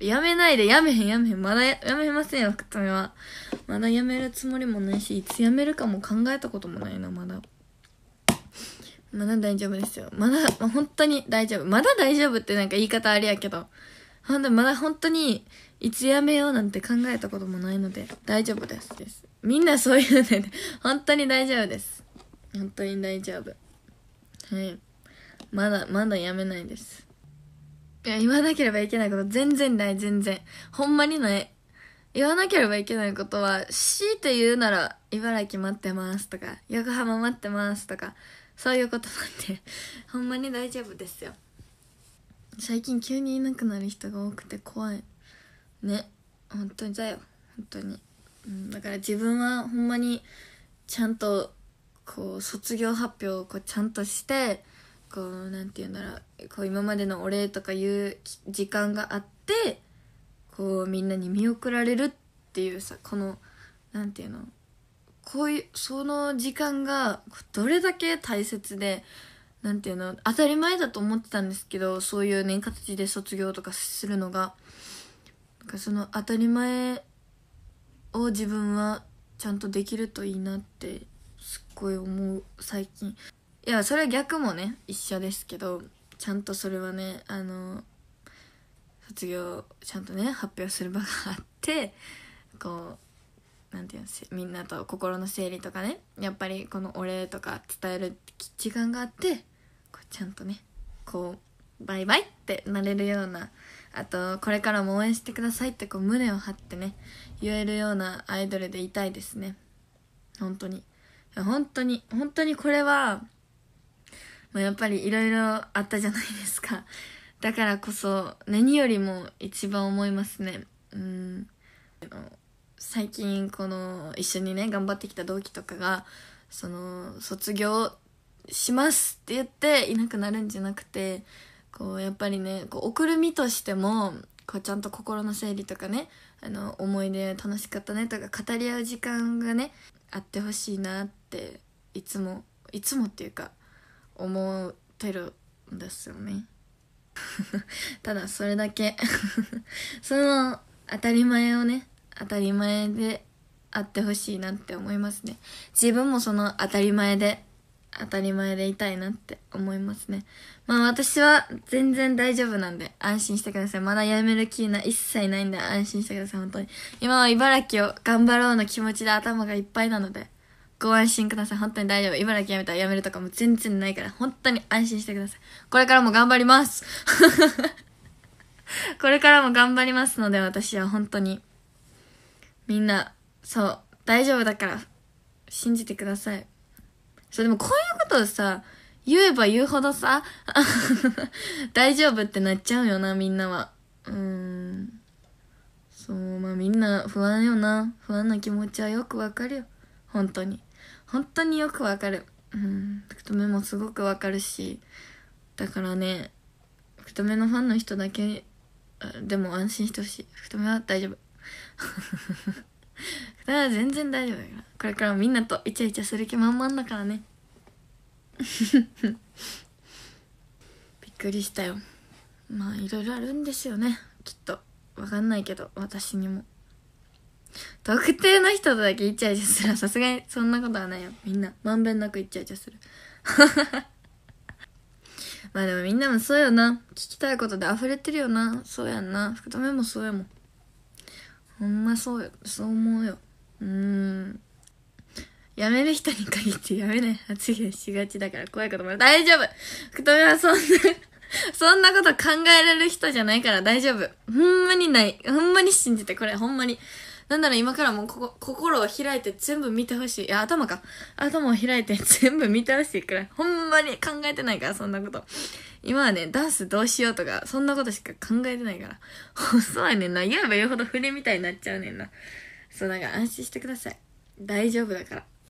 やめないで、やめへん、やめへん。まだやめませんよ、福留は。まだやめるつもりもないし、いつやめるかも考えたこともないな、まだ。まだ大丈夫ですよ。まだ、まあ、本当に大丈夫。まだ大丈夫ってなんか言い方ありやけど。ほんで、まだ本当に、いつやめようなんて考えたこともないので、大丈夫です。ですみんなそういうので、本当に大丈夫です。本当に大丈夫。はい。まだ、まだやめないです。いや、言わなければいけないこと全然ない、全然。ほんまにない。言わなければいけないことは、強いて言うなら、茨城待ってますとか、横浜待ってますとか、そういうことなんで、ほんまに大丈夫ですよ。最近急にいなくなる人が多くて怖い。ね。本当にだよ。本当に。うん、だから自分はほんまに、ちゃんと、こう、卒業発表をこうちゃんとして、こうなんて言うんだろうこう今までのお礼とかいう時間があってこうみんなに見送られるっていうさこのなんて言うのこういうその時間がどれだけ大切でなんて言うの当たり前だと思ってたんですけどそういうね形で卒業とかするのがなんかその当たり前を自分はちゃんとできるといいなってすっごい思う最近。いやそれは逆もね一緒ですけどちゃんとそれはねあの卒業ちゃんとね発表する場があってこう何て言うんですみんなと心の整理とかねやっぱりこのお礼とか伝える時間があってこうちゃんとねこうバイバイってなれるようなあとこれからも応援してくださいってこう胸を張ってね言えるようなアイドルでいたいですね本当に本当に本当にこれはもやっぱりいろいろあったじゃないですか。だからこそ何よりも一番思いますね。うん。最近この一緒にね頑張ってきた同期とかがその卒業しますって言っていなくなるんじゃなくてこうやっぱりねこう送る身としてもこうちゃんと心の整理とかねあの思い出楽しかったねとか語り合う時間がねあってほしいなっていつもいつもっていうか思ってるんですよね ただそれだけ その当たり前をね当たり前であってほしいなって思いますね自分もその当たり前で当たり前でいたいなって思いますねまあ私は全然大丈夫なんで安心してくださいまだやめる気な一切ないんで安心してください本当に今は茨城を頑張ろうの気持ちで頭がいっぱいなのでご安心ください。本当に大丈夫。茨城辞めたら辞めるとかも全然ないから、本当に安心してください。これからも頑張ります これからも頑張りますので、私は本当に。みんな、そう、大丈夫だから、信じてください。そう、でもこういうことをさ、言えば言うほどさ、大丈夫ってなっちゃうよな、みんなは。うーん。そう、まあみんな不安よな。不安な気持ちはよくわかるよ。本当に。本当によくわかるうん福留もすごくわかるしだからね福留のファンの人だけでも安心してほしい福留は大丈夫 福留は全然大丈夫だからこれからみんなとイチャイチャする気満々だからね びっくりしたよまあいろいろあるんですよねきっとわかんないけど私にも。特定の人とだけイチャイチャする さすがにそんなことはないよみんなまんべんなくイチャイチャする まあでもみんなもそうよな聞きたいことで溢れてるよなそうやんな福留もそうやもんほんまそうよそう思うようんやめる人に限ってやめない発言しがちだから怖いことも大丈夫福留はそんな そんなこと考えられる人じゃないから大丈夫。ほんまにない。ほんまに信じて、これほんまに。なんなら今からもうここ、心を開いて全部見てほしい。いや、頭か。頭を開いて 全部見てほしいくらい。ほんまに考えてないから、そんなこと。今はね、ダンスどうしようとか、そんなことしか考えてないから。そうやねんな。言えば言うほど振りみたいになっちゃうねんな。そう、だから安心してください。大丈夫だから。